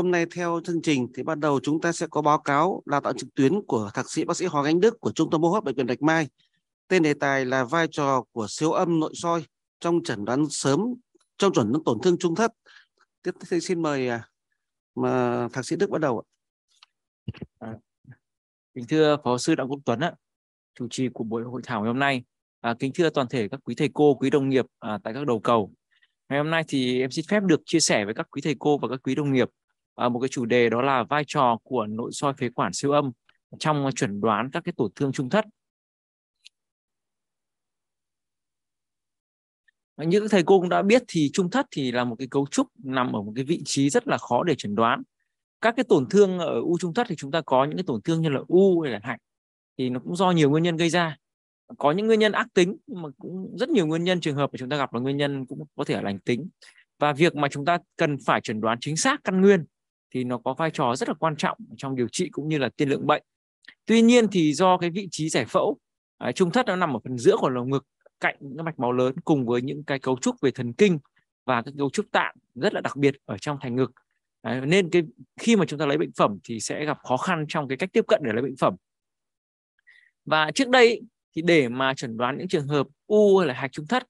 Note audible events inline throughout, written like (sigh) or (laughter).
hôm nay theo chương trình thì bắt đầu chúng ta sẽ có báo cáo đào tạo trực tuyến của thạc sĩ bác sĩ Hoàng Anh Đức của Trung tâm hô hấp bệnh viện Bạch Mai. Tên đề tài là vai trò của siêu âm nội soi trong chẩn đoán sớm trong chuẩn đoán tổn thương trung thất. Tiếp theo xin mời à, mà thạc sĩ Đức bắt đầu ạ. À, kính thưa Phó sư Đặng Quốc Tuấn ạ, chủ trì của buổi hội thảo ngày hôm nay. À, kính thưa toàn thể các quý thầy cô, quý đồng nghiệp à, tại các đầu cầu Ngày hôm nay thì em xin phép được chia sẻ với các quý thầy cô và các quý đồng nghiệp Ờ, một cái chủ đề đó là vai trò của nội soi phế quản siêu âm trong chuẩn đoán các cái tổn thương trung thất như các thầy cô cũng đã biết thì trung thất thì là một cái cấu trúc nằm ở một cái vị trí rất là khó để chẩn đoán các cái tổn thương ở u trung thất thì chúng ta có những cái tổn thương như là u hay là hạch thì nó cũng do nhiều nguyên nhân gây ra có những nguyên nhân ác tính mà cũng rất nhiều nguyên nhân trường hợp mà chúng ta gặp là nguyên nhân cũng có thể là lành tính và việc mà chúng ta cần phải chẩn đoán chính xác căn nguyên thì nó có vai trò rất là quan trọng trong điều trị cũng như là tiên lượng bệnh tuy nhiên thì do cái vị trí giải phẫu à, trung thất nó nằm ở phần giữa của lồng ngực cạnh những cái mạch máu lớn cùng với những cái cấu trúc về thần kinh và các cấu trúc tạng rất là đặc biệt ở trong thành ngực à, nên cái khi mà chúng ta lấy bệnh phẩm thì sẽ gặp khó khăn trong cái cách tiếp cận để lấy bệnh phẩm và trước đây thì để mà chuẩn đoán những trường hợp u hay là hạch trung thất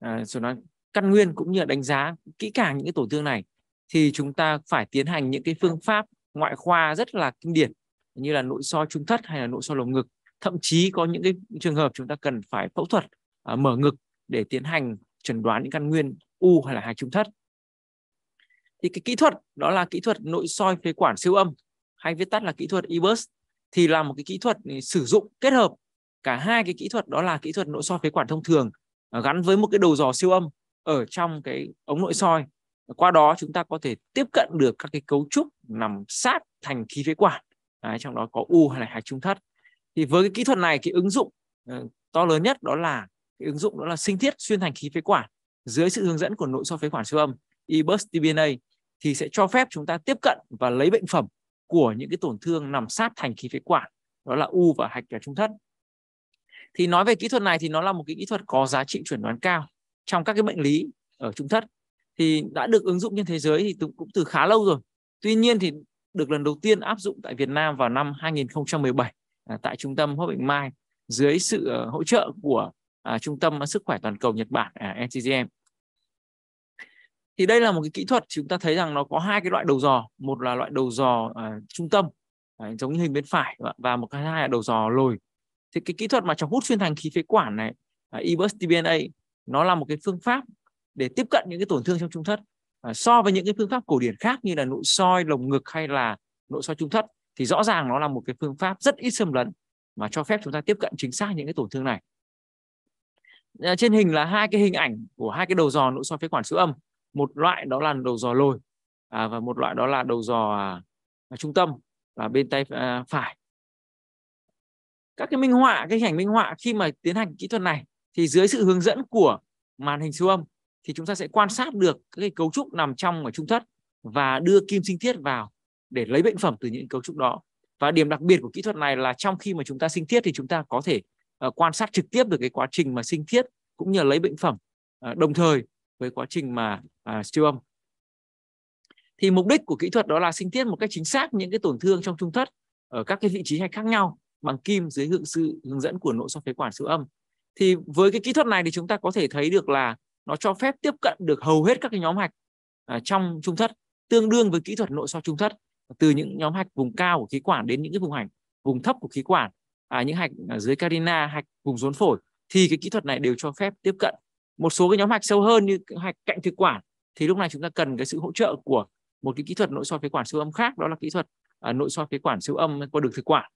à, rồi nó căn nguyên cũng như là đánh giá kỹ càng những cái tổn thương này thì chúng ta phải tiến hành những cái phương pháp ngoại khoa rất là kinh điển như là nội soi trung thất hay là nội soi lồng ngực thậm chí có những cái trường hợp chúng ta cần phải phẫu thuật à, mở ngực để tiến hành chẩn đoán những căn nguyên u hay là hạch trung thất thì cái kỹ thuật đó là kỹ thuật nội soi phế quản siêu âm hay viết tắt là kỹ thuật EBUS thì là một cái kỹ thuật sử dụng kết hợp cả hai cái kỹ thuật đó là kỹ thuật nội soi phế quản thông thường à, gắn với một cái đầu dò siêu âm ở trong cái ống nội soi qua đó chúng ta có thể tiếp cận được các cái cấu trúc nằm sát thành khí phế quản Đấy, trong đó có u hay là hạch trung thất thì với cái kỹ thuật này cái ứng dụng ờ, to lớn nhất đó là cái ứng dụng đó là sinh thiết xuyên thành khí phế quản dưới sự hướng dẫn của nội soi phế quản siêu âm eBus TBNA thì sẽ cho phép chúng ta tiếp cận và lấy bệnh phẩm của những cái tổn thương nằm sát thành khí phế quản đó là u và hạch trung thất thì nói về kỹ thuật này thì nó là một cái kỹ thuật có giá trị chuẩn đoán cao trong các cái bệnh lý ở trung thất thì đã được ứng dụng trên thế giới thì cũng từ khá lâu rồi. Tuy nhiên thì được lần đầu tiên áp dụng tại Việt Nam vào năm 2017 à, tại trung tâm Hốp Bệnh Mai dưới sự ờ, hỗ trợ của à, trung tâm sức khỏe toàn cầu Nhật Bản à, NCGM. Thì đây là một cái kỹ thuật chúng ta thấy rằng nó có hai cái loại đầu dò, một là loại đầu giò trung tâm giống như hình bên phải và một cái hai là đầu dò lồi. Thì cái kỹ thuật mà trong hút xuyên thành khí phế quản này, e-burst TBNA nó là một cái phương pháp để tiếp cận những cái tổn thương trong trung thất à, so với những cái phương pháp cổ điển khác như là nội soi lồng ngực hay là nội soi trung thất thì rõ ràng nó là một cái phương pháp rất ít xâm lấn mà cho phép chúng ta tiếp cận chính xác những cái tổn thương này à, trên hình là hai cái hình ảnh của hai cái đầu dò nội soi phế quản siêu âm một loại đó là đầu dò lồi à, và một loại đó là đầu dò à, trung tâm và bên tay à, phải các cái minh họa cái hình ảnh minh họa khi mà tiến hành kỹ thuật này thì dưới sự hướng dẫn của màn hình siêu âm thì chúng ta sẽ quan sát được cái cấu trúc nằm trong ở trung thất và đưa kim sinh thiết vào để lấy bệnh phẩm từ những cấu trúc đó và điểm đặc biệt của kỹ thuật này là trong khi mà chúng ta sinh thiết thì chúng ta có thể uh, quan sát trực tiếp được cái quá trình mà sinh thiết cũng như lấy bệnh phẩm uh, đồng thời với quá trình mà uh, siêu âm thì mục đích của kỹ thuật đó là sinh thiết một cách chính xác những cái tổn thương trong trung thất ở các cái vị trí hay khác nhau bằng kim dưới sự hướng dẫn của nội soi phế quản siêu âm thì với cái kỹ thuật này thì chúng ta có thể thấy được là nó cho phép tiếp cận được hầu hết các cái nhóm hạch à, trong trung thất tương đương với kỹ thuật nội soi trung thất từ những nhóm hạch vùng cao của khí quản đến những cái vùng hạch vùng thấp của khí quản à, những hạch à, dưới carina hạch vùng rốn phổi thì cái kỹ thuật này đều cho phép tiếp cận một số cái nhóm hạch sâu hơn như hạch cạnh thực quản thì lúc này chúng ta cần cái sự hỗ trợ của một cái kỹ thuật nội soi phế quản siêu âm khác đó là kỹ thuật à, nội soi phế quản siêu âm qua đường thực quản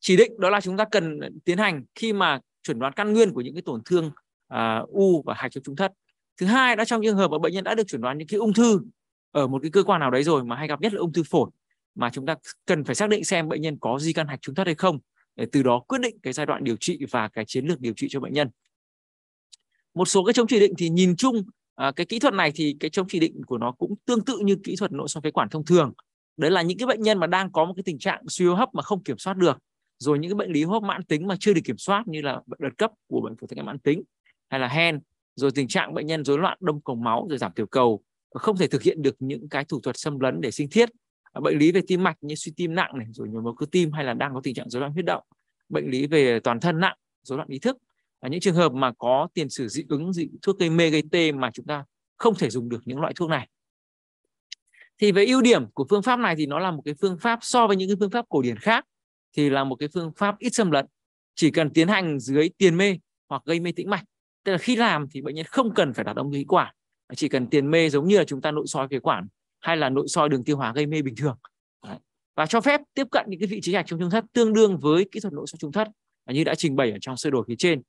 chỉ định đó là chúng ta cần tiến hành khi mà chuẩn đoán căn nguyên của những cái tổn thương À, u và hạch trong trung thất thứ hai đó trong những trường hợp mà bệnh nhân đã được chuẩn đoán những cái ung thư ở một cái cơ quan nào đấy rồi mà hay gặp nhất là ung thư phổi mà chúng ta cần phải xác định xem bệnh nhân có di căn hạch trung thất hay không để từ đó quyết định cái giai đoạn điều trị và cái chiến lược điều trị cho bệnh nhân một số cái chống chỉ định thì nhìn chung à, cái kỹ thuật này thì cái chống chỉ định của nó cũng tương tự như kỹ thuật nội soi phế quản thông thường đấy là những cái bệnh nhân mà đang có một cái tình trạng suy hô hấp mà không kiểm soát được rồi những cái bệnh lý hô hấp mãn tính mà chưa được kiểm soát như là bệnh đợt cấp của bệnh phổi tắc nghẽn mãn tính hay là hen rồi tình trạng bệnh nhân rối loạn đông cầu máu rồi giảm tiểu cầu và không thể thực hiện được những cái thủ thuật xâm lấn để sinh thiết bệnh lý về tim mạch như suy tim nặng này rồi nhồi máu cơ tim hay là đang có tình trạng rối loạn huyết động bệnh lý về toàn thân nặng rối loạn ý thức và những trường hợp mà có tiền sử dị ứng dị thuốc gây mê gây tê mà chúng ta không thể dùng được những loại thuốc này thì về ưu điểm của phương pháp này thì nó là một cái phương pháp so với những cái phương pháp cổ điển khác thì là một cái phương pháp ít xâm lấn chỉ cần tiến hành dưới tiền mê hoặc gây mê tĩnh mạch tức là khi làm thì bệnh nhân không cần phải đặt ống khí quản chỉ cần tiền mê giống như là chúng ta nội soi khí quản hay là nội soi đường tiêu hóa gây mê bình thường Đấy. và cho phép tiếp cận những cái vị trí hạch trong trung thất tương đương với kỹ thuật nội soi trung thất như đã trình bày ở trong sơ đồ phía trên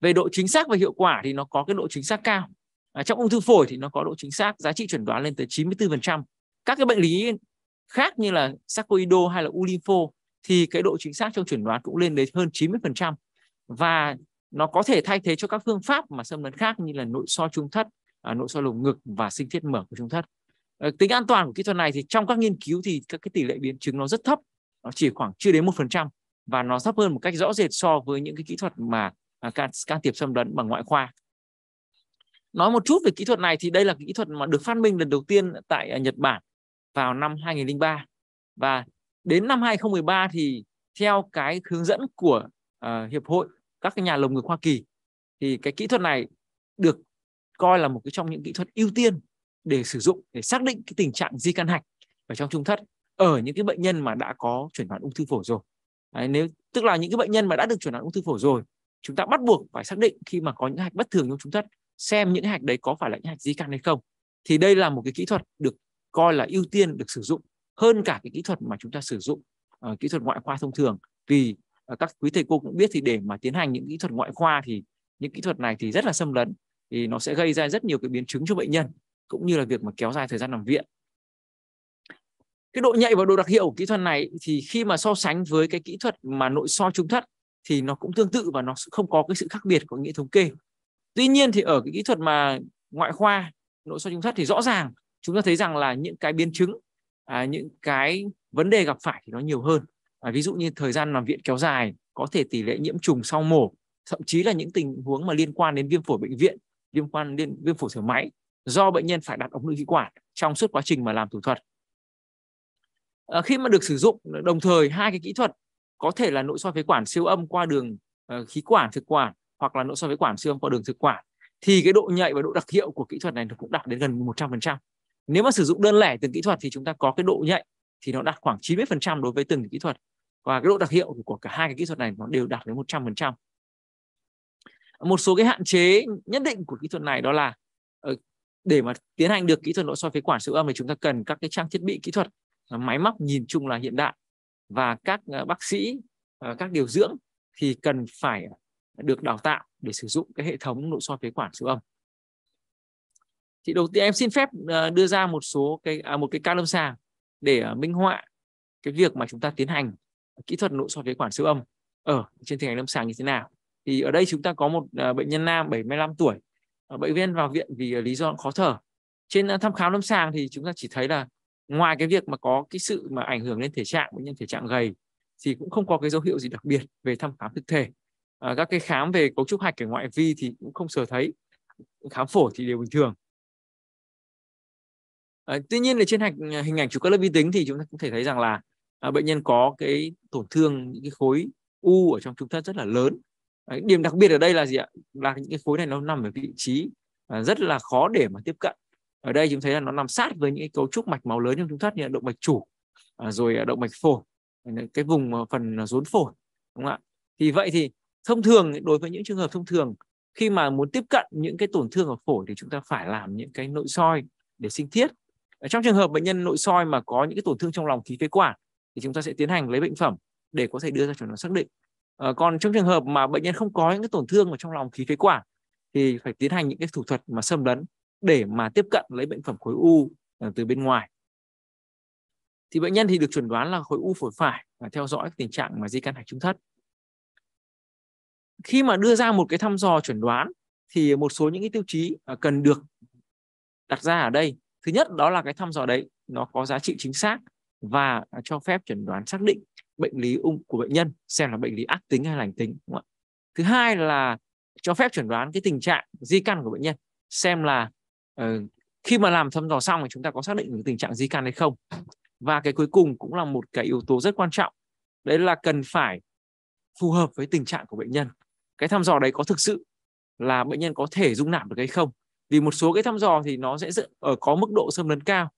về độ chính xác và hiệu quả thì nó có cái độ chính xác cao à, trong ung thư phổi thì nó có độ chính xác giá trị chuẩn đoán lên tới 94% các cái bệnh lý khác như là sarcoido hay là u lympho thì cái độ chính xác trong chuẩn đoán cũng lên đến hơn 90% và nó có thể thay thế cho các phương pháp mà xâm lấn khác như là nội soi trung thất à, nội soi lồng ngực và sinh thiết mở của trung thất ờ, tính an toàn của kỹ thuật này thì trong các nghiên cứu thì các cái tỷ lệ biến chứng nó rất thấp nó chỉ khoảng chưa đến một phần trăm và nó thấp hơn một cách rõ rệt so với những cái kỹ thuật mà à, can, can thiệp xâm lấn bằng ngoại khoa nói một chút về kỹ thuật này thì đây là kỹ thuật mà được phát minh lần đầu tiên tại à, Nhật Bản vào năm 2003 và đến năm 2013 thì theo cái hướng dẫn của uh, hiệp hội các cái nhà lồng ngực Hoa Kỳ thì cái kỹ thuật này được coi là một cái trong những kỹ thuật ưu tiên để sử dụng để xác định cái tình trạng di căn hạch ở trong trung thất ở những cái bệnh nhân mà đã có chuyển đoán ung thư phổi rồi Đấy, nếu tức là những cái bệnh nhân mà đã được chuẩn đoán ung thư phổi rồi chúng ta bắt buộc phải xác định khi mà có những hạch bất thường trong trung thất xem những hạch đấy có phải là những hạch di căn hay không thì đây là một cái kỹ thuật được coi là ưu tiên được sử dụng hơn cả cái kỹ thuật mà chúng ta sử dụng uh, kỹ thuật ngoại khoa thông thường vì Ờ, các quý thầy cô cũng biết thì để mà tiến hành những kỹ thuật ngoại khoa thì những kỹ thuật này thì rất là xâm lấn thì nó sẽ gây ra rất nhiều cái biến chứng cho bệnh nhân cũng như là việc mà kéo dài thời gian nằm viện cái độ nhạy và độ đặc hiệu của kỹ thuật này thì khi mà so sánh với cái kỹ thuật mà nội soi trung thất thì nó cũng tương tự và nó không có cái sự khác biệt có nghĩa thống kê tuy nhiên thì ở cái kỹ thuật mà ngoại khoa nội soi trung thất thì rõ ràng chúng ta thấy rằng là những cái biến chứng à, những cái vấn đề gặp phải thì nó nhiều hơn à, ví dụ như thời gian nằm viện kéo dài có thể tỷ lệ nhiễm trùng sau mổ thậm chí là những tình huống mà liên quan đến viêm phổi bệnh viện liên quan đến viêm phổi thở máy do bệnh nhân phải đặt ống nội khí quản trong suốt quá trình mà làm thủ thuật à, khi mà được sử dụng đồng thời hai cái kỹ thuật có thể là nội soi phế quản siêu âm qua đường uh, khí quản thực quản hoặc là nội soi phế quản siêu âm qua đường thực quản thì cái độ nhạy và độ đặc hiệu của kỹ thuật này nó cũng đạt đến gần 100%. Nếu mà sử dụng đơn lẻ từng kỹ thuật thì chúng ta có cái độ nhạy thì nó đạt khoảng 90% đối với từng kỹ thuật và cái độ đặc hiệu của cả hai cái kỹ thuật này nó đều đạt đến 100%. Một số cái hạn chế nhất định của kỹ thuật này đó là ờ, để mà tiến hành được kỹ thuật nội soi phế quản siêu âm thì chúng ta cần các cái trang thiết bị kỹ thuật ờ, máy móc nhìn chung là hiện đại và các ờ, bác sĩ các điều dưỡng thì cần phải được đào tạo để sử dụng cái hệ thống nội soi phế quản siêu âm thì đầu tiên em xin phép đưa ra một số cái à, một cái ca lâm sàng để ờ, minh họa cái việc mà chúng ta tiến hành kỹ thuật nội soi phế quản siêu âm ở trên tình hình lâm sàng như thế nào thì ở đây chúng ta có một ờ, bệnh nhân nam 75 tuổi ờ, bệnh viên vào viện vì lý do khó thở trên thăm khám lâm sàng thì chúng ta chỉ thấy là ngoài cái việc mà có cái sự mà ảnh hưởng lên thể trạng bệnh nhân thể trạng gầy thì cũng không có cái dấu hiệu gì đặc biệt về thăm khám thực thể à, các cái khám về cấu trúc hạch ở ngoại vi thì cũng không sờ thấy khám phổi thì đều bình thường Ờ, tuy nhiên là trên ờ, hình, ảnh chụp các lớp vi tính thì chúng ta cũng thể thấy rằng là à, bệnh nhân có cái tổn thương những cái khối u ở trong trung thất rất là lớn. À, điểm đặc biệt ở đây là gì ạ? Là những cái khối này nó nằm ở vị trí à, rất là khó để mà tiếp cận. Ở đây chúng thấy là nó nằm sát với những cái cấu trúc mạch máu lớn trong trung thất như là động mạch chủ, à, rồi động mạch phổi, cái vùng phần rốn phổi, đúng không ạ? Thì vậy thì thông thường đối với những trường hợp thông thường khi mà muốn tiếp cận những cái tổn thương ở phổi thì chúng ta phải làm những cái nội soi để sinh thiết trong trường hợp bệnh nhân nội soi mà có những cái tổn thương trong lòng khí phế quản thì chúng ta sẽ tiến hành lấy bệnh phẩm để có thể đưa ra chuẩn đoán xác định à, còn trong trường hợp mà bệnh nhân không có những cái tổn thương ở trong lòng khí phế quản thì phải tiến hành những cái thủ thuật mà xâm lấn để mà tiếp cận lấy bệnh phẩm khối u ờ, từ bên ngoài thì bệnh nhân thì được chuẩn đoán là khối u phổi phải và theo dõi tình trạng mà di căn hạch trung thất khi mà đưa ra một cái thăm dò chuẩn đoán thì một số những cái tiêu chí à, cần được đặt ra ở đây thứ nhất đó là cái thăm dò đấy nó có giá trị chính xác và cho phép chẩn đoán xác định bệnh lý ung của bệnh nhân xem là bệnh lý ác tính hay lành tính đúng không ạ thứ hai là cho phép chẩn đoán cái tình trạng di căn của bệnh nhân xem là uh, khi mà làm thăm dò xong thì chúng ta có xác định được tình trạng di căn hay không và cái cuối cùng cũng là một cái yếu tố rất quan trọng đấy là cần phải phù hợp với tình trạng của bệnh nhân cái thăm dò đấy có thực sự là bệnh nhân có thể dung nạp được hay không vì một số cái thăm dò thì nó sẽ ở ờ, có mức độ xâm lấn cao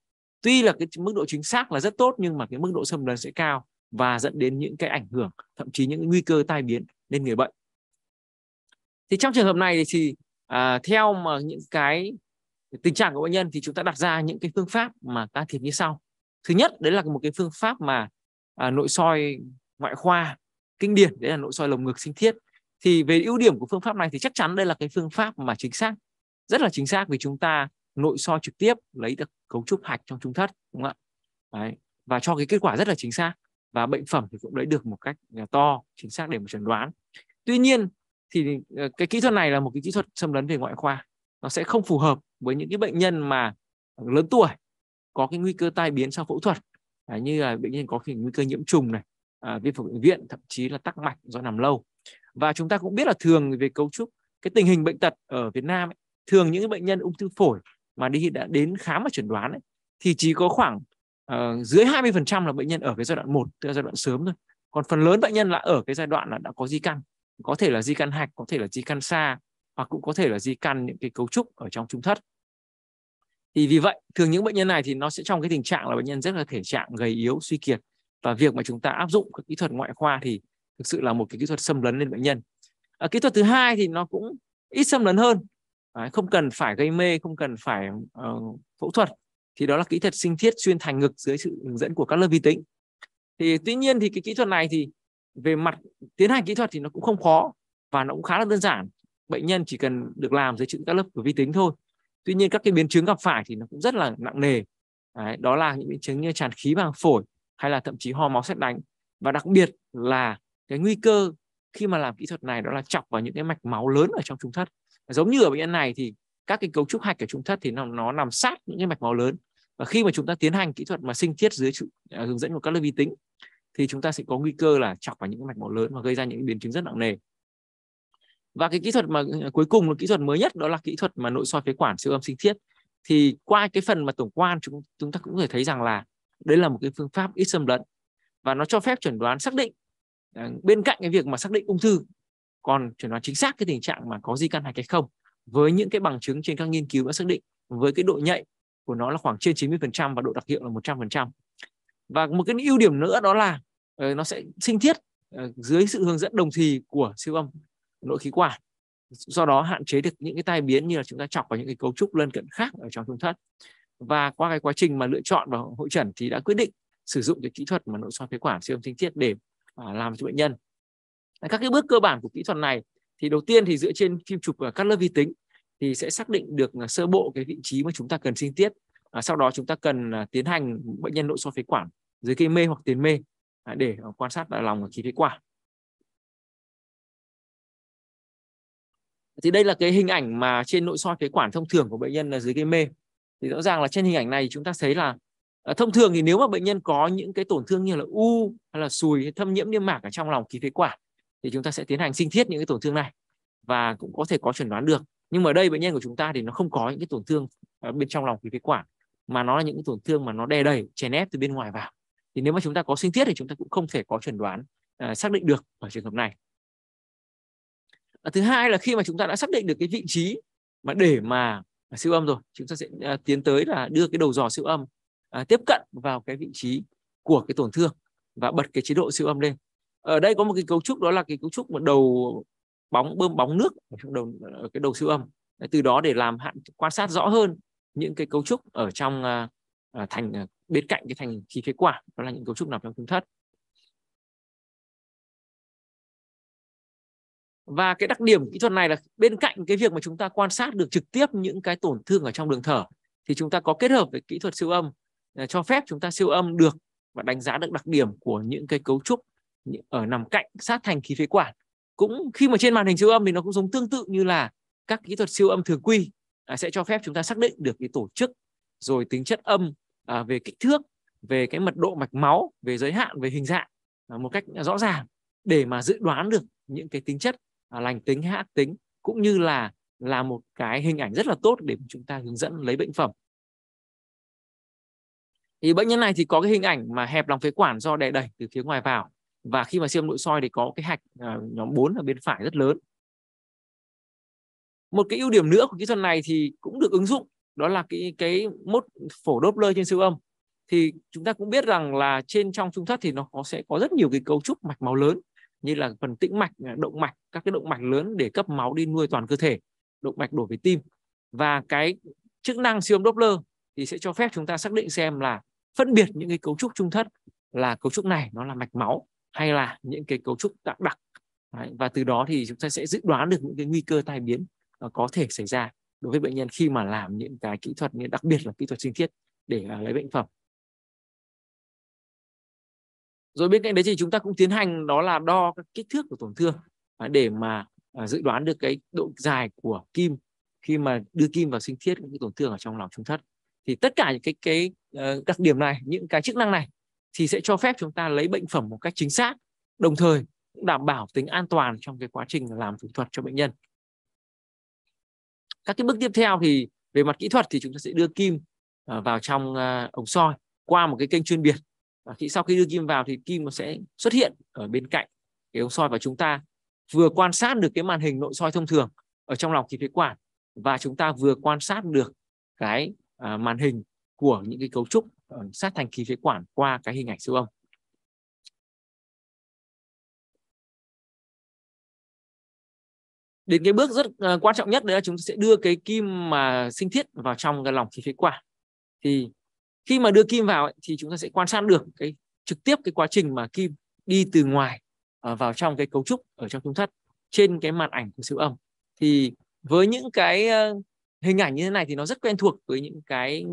tuy là cái mức độ chính xác là rất tốt nhưng mà cái mức độ xâm lấn sẽ cao và dẫn đến những cái ảnh hưởng thậm chí những nguy cơ tai biến lên người bệnh thì trong trường hợp này thì à, theo mà những cái tình trạng của bệnh nhân thì chúng ta đặt ra những cái phương pháp mà can thiệp như sau thứ nhất đấy là một cái phương pháp mà à, nội soi ngoại khoa kinh điển đấy là nội soi lồng ngực sinh thiết thì về ưu điểm của phương pháp này thì chắc chắn đây là cái phương pháp mà chính xác rất là chính xác vì chúng ta nội soi trực tiếp lấy được cấu trúc hạch trong trung thất đúng không ạ Đấy. và cho cái kết quả rất là chính xác và bệnh phẩm thì cũng lấy được một cách à, to chính xác để mà chẩn đoán tuy nhiên thì ờ, cái kỹ thuật này là một cái kỹ thuật xâm lấn về ngoại khoa nó sẽ không phù hợp với những cái bệnh nhân mà lớn tuổi có cái nguy cơ tai biến sau phẫu thuật à, như là bệnh nhân có cái nguy cơ nhiễm trùng này à, viêm phổi bệnh viện thậm chí là tắc mạch do nằm lâu và chúng ta cũng biết là thường về cấu trúc cái tình hình bệnh tật ở Việt Nam ấy, thường những bệnh nhân ung thư phổi mà đi đã đến khám và chẩn đoán ấy, thì chỉ có khoảng uh, dưới 20% là bệnh nhân ở cái giai đoạn 1 tức là giai đoạn sớm thôi còn phần lớn bệnh nhân là ở cái giai đoạn là đã có di căn có thể là di căn hạch có thể là di căn xa hoặc cũng có thể là di căn những cái cấu trúc ở trong trung thất thì vì vậy thường những bệnh nhân này thì nó sẽ trong cái tình trạng là bệnh nhân rất là thể trạng gầy yếu suy kiệt và việc mà chúng ta áp dụng các kỹ thuật ngoại khoa thì thực sự là một cái kỹ thuật xâm lấn lên bệnh nhân à, kỹ thuật thứ hai thì nó cũng ít xâm lấn hơn Đấy, không cần phải gây mê không cần phải uh, phẫu thuật thì đó là kỹ thuật sinh thiết xuyên thành ngực dưới sự hướng dẫn của các lớp vi tính thì tuy nhiên thì cái kỹ thuật này thì về mặt tiến hành kỹ thuật thì nó cũng không khó và nó cũng khá là đơn giản bệnh nhân chỉ cần được làm dưới sự các lớp của vi tính thôi tuy nhiên các cái biến chứng gặp phải thì nó cũng rất là nặng nề Đấy, đó là những biến chứng như tràn khí bằng phổi hay là thậm chí ho máu xét đánh và đặc biệt là cái nguy cơ khi mà làm kỹ thuật này đó là chọc vào những cái mạch máu lớn ở trong trung thất giống như ở bệnh nhân này thì các cái cấu trúc hạch ở trung thất thì nó, nó nằm sát những cái mạch máu lớn và khi mà chúng ta tiến hành kỹ thuật mà sinh thiết dưới trụ, à, hướng dẫn của các lớp vi tính thì chúng ta sẽ có nguy cơ là chọc vào những cái mạch máu lớn và gây ra những biến chứng rất nặng nề và cái kỹ thuật mà à, cuối cùng là kỹ thuật mới nhất đó là kỹ thuật mà nội soi phế quản siêu âm sinh thiết thì qua cái phần mà tổng quan chúng chúng ta cũng có thể thấy rằng là đây là một cái phương pháp ít xâm lấn và nó cho phép chuẩn đoán xác định à, bên cạnh cái việc mà xác định ung thư còn chuẩn đoán chính xác cái tình trạng mà có di căn hạch hay không với những cái bằng chứng trên các nghiên cứu đã xác định với cái độ nhạy của nó là khoảng trên 90% và độ đặc hiệu là 100%. Và một cái ưu điểm nữa đó là ờ, nó sẽ sinh thiết ờ, dưới sự hướng dẫn đồng thì của siêu âm nội khí quản do đó hạn chế được những cái tai biến như là chúng ta chọc vào những cái cấu trúc lân cận khác ở trong trung thất và qua cái quá trình mà lựa chọn và hội trần thì đã quyết định sử dụng cái kỹ thuật mà nội soi phế quản siêu âm sinh thiết để à, làm cho bệnh nhân các cái bước cơ bản của kỹ thuật này thì đầu tiên thì dựa trên phim chụp các lớp vi tính thì sẽ xác định được sơ bộ cái vị trí mà chúng ta cần sinh tiết à, sau đó chúng ta cần à, tiến hành bệnh nhân nội soi phế quản dưới gây mê hoặc tiền mê à, để à, quan sát đại lòng khí phế quản thì đây là cái hình ảnh mà trên nội soi phế quản thông thường của bệnh nhân là dưới gây mê thì rõ ràng là trên hình ảnh này chúng ta thấy là à, thông thường thì nếu mà bệnh nhân có những cái tổn thương như là u hay là sùi hay thâm nhiễm niêm mạc ở trong lòng khí phế quản thì chúng ta sẽ tiến hành sinh thiết những cái tổn thương này và cũng có thể có chuẩn đoán được nhưng mà ở đây bệnh nhân của chúng ta thì nó không có những cái tổn thương ở ờ, bên trong lòng khí phế quản mà nó là những cái tổn thương mà nó đè đầy chèn ép từ bên ngoài vào thì nếu mà chúng ta có sinh thiết thì chúng ta cũng không thể có chuẩn đoán uh, xác định được ở trường hợp này à, thứ hai là khi mà chúng ta đã xác định được cái vị trí mà để mà siêu âm rồi chúng ta sẽ uh, tiến tới là đưa cái đầu dò siêu âm uh, tiếp cận vào cái vị trí của cái tổn thương và bật cái chế độ siêu âm lên ở đây có một cái cấu trúc đó là cái cấu trúc mà đầu bóng bơm bóng nước ở trong đầu ở cái đầu siêu âm từ đó để làm hạn quan sát rõ hơn những cái cấu trúc ở trong uh, thành uh, bên cạnh cái thành khí phế quản đó là những cấu trúc nằm trong trung thất và cái đặc điểm kỹ thuật này là bên cạnh cái việc mà chúng ta quan sát được trực tiếp những cái tổn thương ở trong đường thở thì chúng ta có kết hợp với kỹ thuật siêu âm uh, cho phép chúng ta siêu âm được và đánh giá được đặc điểm của những cái cấu trúc ở nằm cạnh sát thành khí phế quản cũng khi mà trên màn hình siêu âm thì nó cũng giống tương tự như là các kỹ thuật siêu âm thường quy à, sẽ cho phép chúng ta xác định được cái tổ chức rồi tính chất âm à, về kích thước về cái mật độ mạch máu về giới hạn về hình dạng à, một cách rõ ràng để mà dự đoán được những cái tính chất à, lành tính hay ác tính cũng như là là một cái hình ảnh rất là tốt để chúng ta hướng dẫn lấy bệnh phẩm thì bệnh nhân này thì có cái hình ảnh mà hẹp lòng phế quản do đè đẩy từ phía ngoài vào và khi mà siêu âm nội soi thì có cái hạch à, nhóm 4 ở bên phải rất lớn một cái ưu điểm nữa của kỹ thuật này thì cũng được ứng dụng đó là cái cái mốt phổ Doppler trên siêu âm thì chúng ta cũng biết rằng là trên trong trung thất thì nó có sẽ có rất nhiều cái cấu trúc mạch máu lớn như là phần tĩnh mạch à, động mạch các cái động mạch lớn để cấp máu đi nuôi toàn cơ thể động mạch đổ về tim và cái chức năng siêu âm Doppler thì sẽ cho phép chúng ta xác định xem là phân biệt những cái cấu trúc trung thất là cấu trúc này nó là mạch máu hay là những cái cấu trúc đặc đặc Đấy, và từ đó thì chúng ta sẽ dự đoán được những cái nguy cơ tai biến uh, có thể xảy ra đối với bệnh nhân khi mà làm những cái kỹ thuật đặc biệt là kỹ thuật sinh thiết để uh, lấy bệnh phẩm rồi bên cạnh đấy thì chúng ta cũng tiến hành đó là đo các kích thước của tổn thương uh, để mà uh, dự đoán được cái độ dài của kim khi mà đưa kim vào sinh thiết những tổn thương ở trong lòng trung thất thì tất cả những cái cái uh, đặc điểm này những cái chức năng này thì sẽ cho phép chúng ta lấy bệnh phẩm một cách chính xác đồng thời cũng đảm bảo tính an toàn trong cái quá trình làm thủ thuật cho bệnh nhân các cái bước tiếp theo thì về mặt kỹ thuật thì chúng ta sẽ đưa kim à, vào trong à, ống soi qua một cái kênh chuyên biệt và khi sau khi đưa kim vào thì kim nó sẽ xuất hiện ở bên cạnh cái ống soi và chúng ta vừa quan sát được cái màn hình nội soi thông thường ở trong lòng khí phế quản và chúng ta vừa quan sát được cái à, màn hình của những cái cấu trúc Ờ, sát thành khí phế quản qua cái hình ảnh siêu âm đến cái bước rất ờ, quan trọng nhất đấy là chúng ta sẽ đưa cái kim mà sinh thiết vào trong cái lòng khí phế quản thì khi mà đưa kim vào ấy, thì chúng ta sẽ quan sát được cái trực tiếp cái quá trình mà kim đi từ ngoài ờ, vào trong cái cấu trúc ở trong trung thất trên cái màn ảnh của siêu âm thì với những cái hình ảnh như thế này thì nó rất quen thuộc với những cái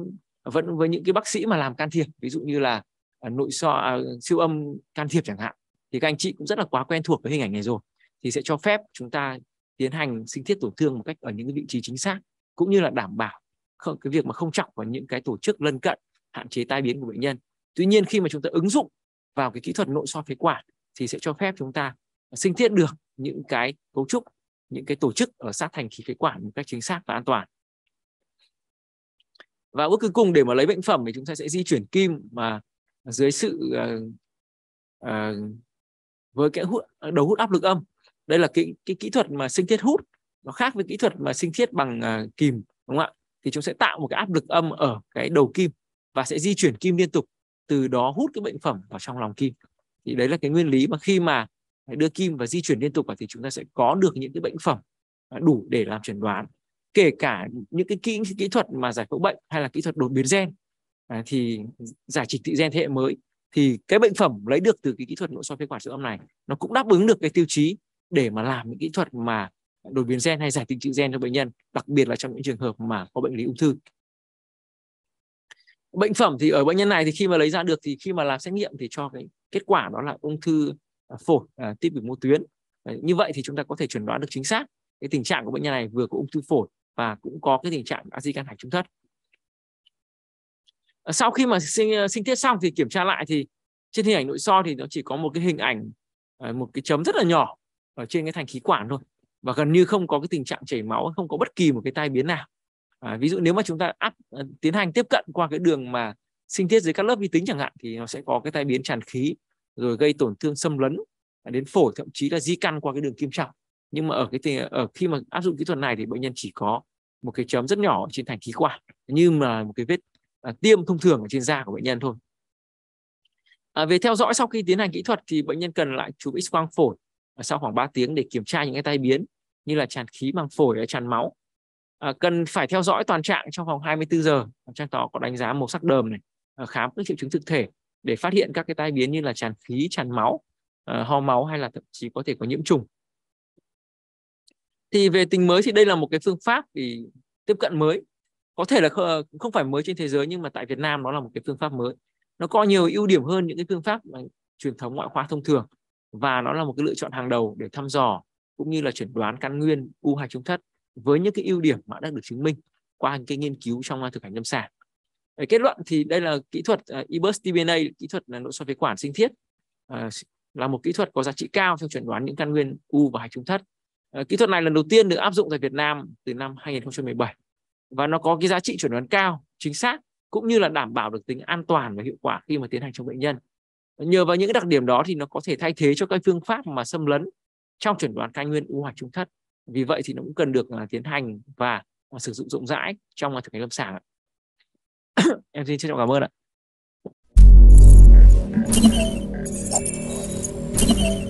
vẫn với những cái bác sĩ mà làm can thiệp ví dụ như là à, nội soi à, siêu âm can thiệp chẳng hạn thì các anh chị cũng rất là quá quen thuộc với hình ảnh này rồi thì sẽ cho phép chúng ta tiến hành sinh thiết tổn thương một cách ở những cái vị trí chính xác cũng như là đảm bảo không, cái việc mà không chọc vào những cái tổ chức lân cận hạn chế tai biến của bệnh nhân tuy nhiên khi mà chúng ta ứng dụng vào cái kỹ thuật nội soi phế quản thì sẽ cho phép chúng ta sinh thiết được những cái cấu trúc những cái tổ chức ở sát thành khí phế quản một cách chính xác và an toàn và bước cuối cùng để mà lấy bệnh phẩm thì chúng ta sẽ di chuyển kim mà dưới sự uh, uh, với cái hút đầu hút áp lực âm đây là cái cái kỹ thuật mà sinh thiết hút nó khác với kỹ thuật mà sinh thiết bằng uh, kìm đúng không ạ thì chúng sẽ tạo một cái áp lực âm ở cái đầu kim và sẽ di chuyển kim liên tục từ đó hút cái bệnh phẩm vào trong lòng kim thì đấy là cái nguyên lý mà khi mà đưa kim và di chuyển liên tục thì chúng ta sẽ có được những cái bệnh phẩm đủ để làm chuẩn đoán kể cả những cái kỹ kỹ thuật mà giải phẫu bệnh hay là kỹ thuật đột biến gen à, thì giải trình tự gen thế hệ mới thì cái bệnh phẩm lấy được từ cái kỹ thuật nội soi phế quản siêu âm này nó cũng đáp ứng được cái tiêu chí để mà làm những kỹ thuật mà đột biến gen hay giải trình tự gen cho bệnh nhân đặc biệt là trong những trường hợp mà có bệnh lý ung thư bệnh phẩm thì ở bệnh nhân này thì khi mà lấy ra được thì khi mà làm xét nghiệm thì cho cái kết quả đó là ung thư à, phổi à, tiếp biểu mô tuyến à, như vậy thì chúng ta có thể chuẩn đoán được chính xác cái tình trạng của bệnh nhân này vừa có ung thư phổi và cũng có cái tình trạng di căn hạch trung thất ờ, sau khi mà sinh ờ, sinh thiết xong thì kiểm tra lại thì trên hình ảnh nội soi thì nó chỉ có một cái hình ảnh ờ, một cái chấm rất là nhỏ ở trên cái thành khí quản thôi và gần như không có cái tình trạng chảy máu không có bất kỳ một cái tai biến nào à, ví dụ nếu mà chúng ta áp tiến hành tiếp cận qua cái đường mà sinh thiết dưới các lớp vi tính chẳng hạn thì nó sẽ có cái tai biến tràn khí rồi gây tổn thương xâm lấn à, đến phổi thậm chí là di căn qua cái đường kim trọng nhưng mà ở cái ở khi mà áp dụng kỹ thuật này thì bệnh nhân chỉ có một cái chấm rất nhỏ trên thành khí quản như mà một cái vết à, tiêm thông thường ở trên da của bệnh nhân thôi à, về theo dõi sau khi tiến hành kỹ thuật thì bệnh nhân cần lại chụp x quang phổi à, sau khoảng 3 tiếng để kiểm tra những cái tai biến như là tràn khí bằng phổi hay tràn máu à, cần phải theo dõi toàn trạng trong vòng 24 giờ à, trong đó có đánh giá màu sắc đờm này à, khám các triệu chứng thực thể để phát hiện các cái tai biến như là tràn khí tràn máu ho máu hay là thậm chí có thể có nhiễm trùng thì về tình mới thì đây là một cái phương pháp thì tiếp cận mới có thể là không phải mới trên thế giới nhưng mà tại Việt Nam nó là một cái phương pháp mới nó có nhiều ưu điểm hơn những cái phương pháp truyền thống ngoại khoa thông thường và nó là một cái lựa chọn hàng đầu để thăm dò cũng như là chẩn đoán căn nguyên u hạch trung thất với những cái ưu điểm mà đã được chứng minh qua những cái nghiên cứu trong thực hành lâm sàng để kết luận thì đây là kỹ thuật à, ebus TBNA kỹ thuật là nội soi phế quản sinh thiết à, là một kỹ thuật có giá trị cao trong chẩn đoán những căn nguyên u và hạch trung thất Ờ, kỹ thuật này lần đầu tiên được áp dụng tại Việt Nam từ năm 2017 và nó có cái giá trị chuẩn đoán cao, chính xác cũng như là đảm bảo được tính an toàn và hiệu quả khi mà tiến hành trong bệnh nhân. Nhờ vào những đặc điểm đó thì nó có thể thay thế cho các phương pháp mà xâm lấn trong chuẩn đoán cai nguyên u hoạch trung thất. Vì vậy thì nó cũng cần được à, tiến hành và à, sử dụng rộng rãi trong thực hành lâm sàng. (coughs) em xin trân trọng cảm ơn ạ.